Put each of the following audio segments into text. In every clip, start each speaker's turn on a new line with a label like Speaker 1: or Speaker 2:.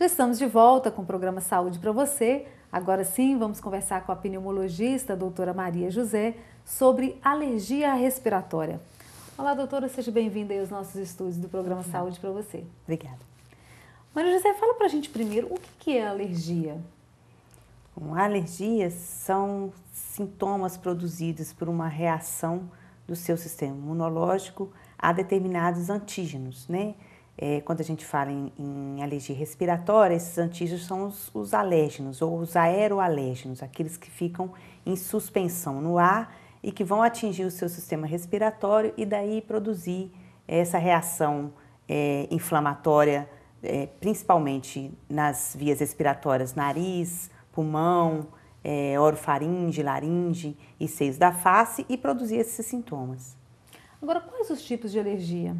Speaker 1: Já estamos de volta com o programa Saúde para você. Agora sim, vamos conversar com a pneumologista, a doutora Maria José, sobre alergia respiratória. Olá, doutora, seja bem-vinda aos nossos estúdios do programa Saúde para você. Obrigada. Maria José, fala para a gente primeiro o que é alergia.
Speaker 2: Bom, alergias são sintomas produzidos por uma reação do seu sistema imunológico a determinados antígenos, né? É, quando a gente fala em, em, alergia respiratória, esses antígenos são os, os alérgenos ou os aeroalérgenos, aqueles que ficam em suspensão no ar e que vão atingir o seu sistema respiratório e daí produzir essa reação é, inflamatória, é, principalmente nas vias respiratórias, nariz, pulmão, é, orofaringe, laringe e seios da face e produzir esses sintomas. Agora, quais os tipos de alergia?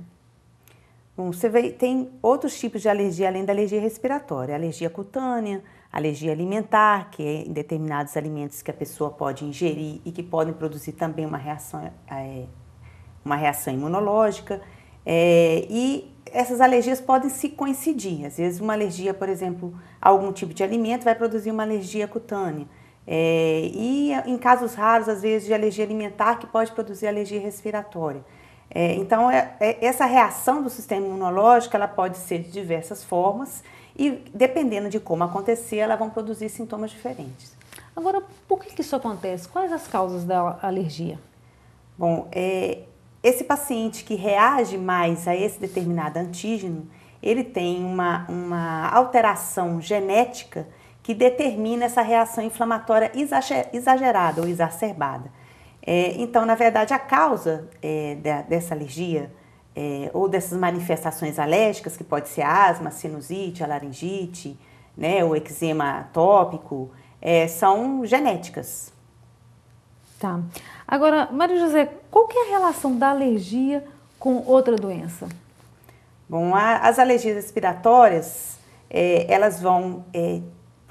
Speaker 2: Bom, você vê, tem outros tipos de alergia além da alergia respiratória, alergia cutânea, alergia alimentar, que é em determinados alimentos que a pessoa pode ingerir e que podem produzir também uma reação, é, uma reação imunológica. É, e essas alergias podem se coincidir. Às vezes, uma alergia, por exemplo, a algum tipo de alimento vai produzir uma alergia cutânea. É, e em casos raros, às vezes, de alergia alimentar, que pode produzir alergia respiratória. É, então, é, é, essa reação do sistema imunológico ela pode ser de diversas formas e, dependendo de como acontecer, elas vão produzir sintomas diferentes. Agora, por que, que isso acontece? Quais as causas da alergia? Bom, é, esse paciente que reage mais a esse determinado antígeno, ele tem uma, uma alteração genética que determina essa reação inflamatória exagerada ou exacerbada. É, então, na verdade, a causa é, da, dessa alergia é, ou dessas manifestações alérgicas, que pode ser asma, sinusite, laringite, né, eczema tópico é, são genéticas. Tá.
Speaker 1: Agora, Maria José, qual que é a relação da alergia com outra
Speaker 2: doença? Bom, a, as alergias respiratórias, é, elas vão é,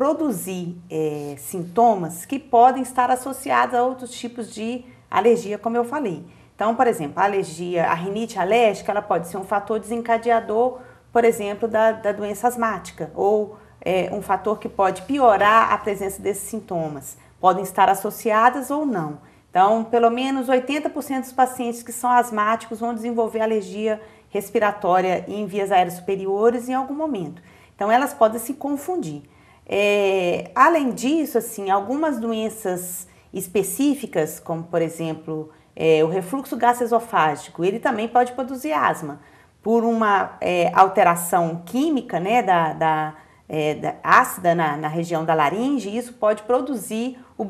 Speaker 2: produzir é, sintomas que podem estar associados a outros tipos de alergia, como eu falei. Então, por exemplo, a alergia, a rinite alérgica, ela pode ser um fator desencadeador, por exemplo, da, da doença asmática, ou é, um fator que pode piorar a presença desses sintomas. Podem estar associadas ou não. Então, pelo menos 80% dos pacientes que são asmáticos vão desenvolver alergia respiratória em vias aéreas superiores em algum momento. Então, elas podem se confundir. É, além disso, assim, algumas doenças específicas, como por exemplo é, o refluxo gastroesofágico, ele também pode produzir asma por uma é, alteração química, né, da, da, é, da ácida na, na, região da laringe. Isso pode produzir o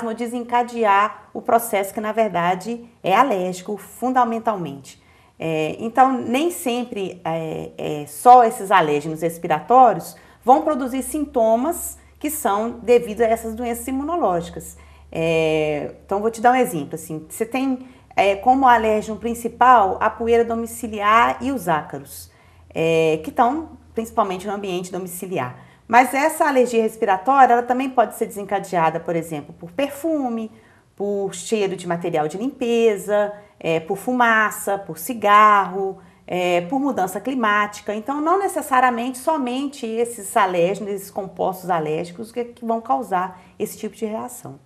Speaker 2: ou desencadear o processo que na verdade é alérgico, fundamentalmente. É, então, nem sempre é, só esses alérgenos respiratórios vão produzir sintomas que são devido a essas doenças imunológicas. É, então, vou te dar um exemplo. Assim, você tem é, como alérgeno principal a poeira domiciliar e os ácaros, é, que estão principalmente no ambiente domiciliar. Mas essa alergia respiratória, ela também pode ser desencadeada, por exemplo, por perfume, por cheiro de material de limpeza, é, por fumaça, por cigarro, é, por mudança climática. Então, não necessariamente somente esses alérgenos, esses compostos alérgicos que, que vão causar esse tipo de reação.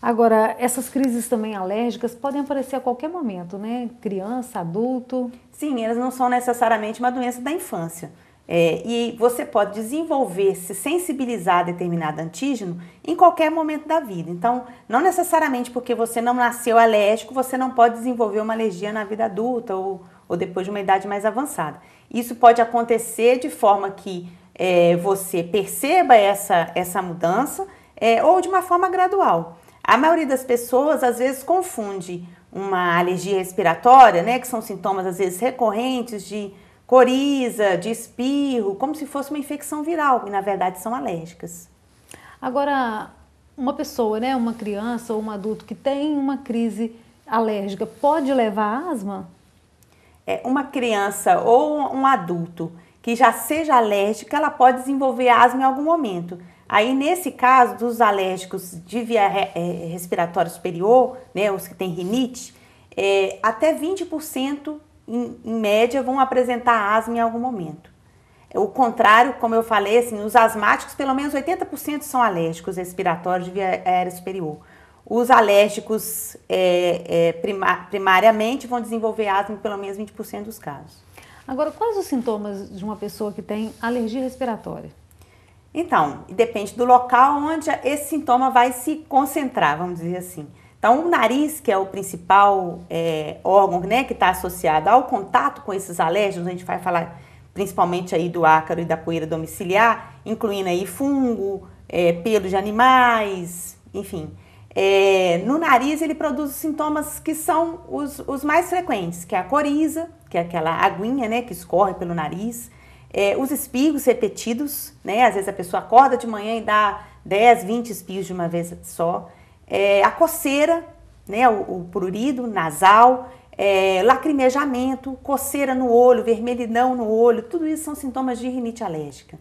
Speaker 2: Agora,
Speaker 1: essas crises também alérgicas podem aparecer a qualquer momento, né? Criança, adulto.
Speaker 2: Sim, elas não são necessariamente uma doença da infância. É, e você pode desenvolver, se sensibilizar a determinado antígeno em qualquer momento da vida. Então, não necessariamente porque você não nasceu alérgico, você não pode desenvolver uma alergia na vida adulta ou ou depois de uma idade mais avançada. Isso pode acontecer de forma que é, você perceba essa, essa mudança é, ou de uma forma gradual. A maioria das pessoas às vezes confunde uma alergia respiratória, né, que são sintomas às vezes recorrentes de coriza, de espirro, como se fosse uma infecção viral, e na verdade são alérgicas. Agora, uma pessoa, né, uma criança ou um
Speaker 1: adulto que tem uma crise alérgica pode levar a asma?
Speaker 2: É, uma criança ou um adulto que já seja alérgico, ela pode desenvolver asma em algum momento. Aí, nesse caso dos alérgicos de via é, respiratória superior, né, os que têm rinite, é, até 20% em, em, média vão apresentar asma em algum momento. O contrário, como eu falei, assim, os asmáticos, pelo menos 80% são alérgicos respiratórios de via aérea superior. Os alérgicos, é, é, prima, primariamente, vão desenvolver asma em pelo menos 20% dos casos. Agora, quais os sintomas de uma pessoa que tem alergia respiratória? Então, depende do local onde esse sintoma vai se concentrar, vamos dizer assim. Então, o nariz, que é o principal é, órgão né, que está associado ao contato com esses alérgenos, a gente vai falar principalmente aí do ácaro e da poeira domiciliar, incluindo aí fungo, é, pelo de animais, enfim. É, no nariz ele produz sintomas que são os, os, mais frequentes, que é a coriza, que é aquela aguinha né, que escorre pelo nariz, é, os espirros repetidos, né, às vezes a pessoa acorda de manhã e dá 10, 20 espirros de uma vez só, é, a coceira, né, o, o prurido nasal, é, lacrimejamento, coceira no olho, vermelhidão no olho, tudo isso são sintomas de rinite alérgica.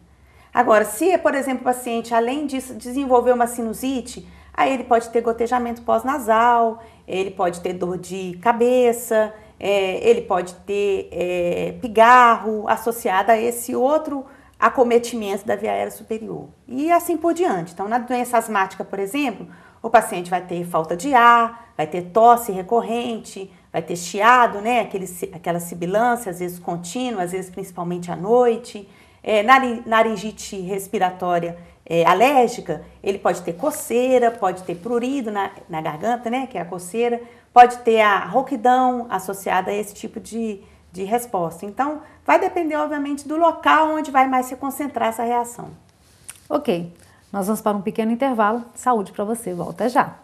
Speaker 2: Agora, se, por exemplo, o paciente, além disso, desenvolver uma sinusite, Aí ele pode ter gotejamento pós-nasal, ele pode ter dor de cabeça, é, ele pode ter é, pigarro associado a esse outro acometimento da via aérea superior. E assim por diante. Então, na doença asmática, por exemplo, o paciente vai ter falta de ar, vai ter tosse recorrente, vai ter chiado, né? Aquele, aquela sibilância, às vezes contínua, às vezes principalmente à noite. É, naringite respiratória é, alérgica, ele pode ter coceira, pode ter prurido na, na garganta, né, que é a coceira, pode ter a rouquidão associada a esse tipo de, de resposta. Então, vai depender, obviamente, do local onde vai mais se concentrar essa reação. Ok, nós vamos para um pequeno intervalo. Saúde para você, volta já!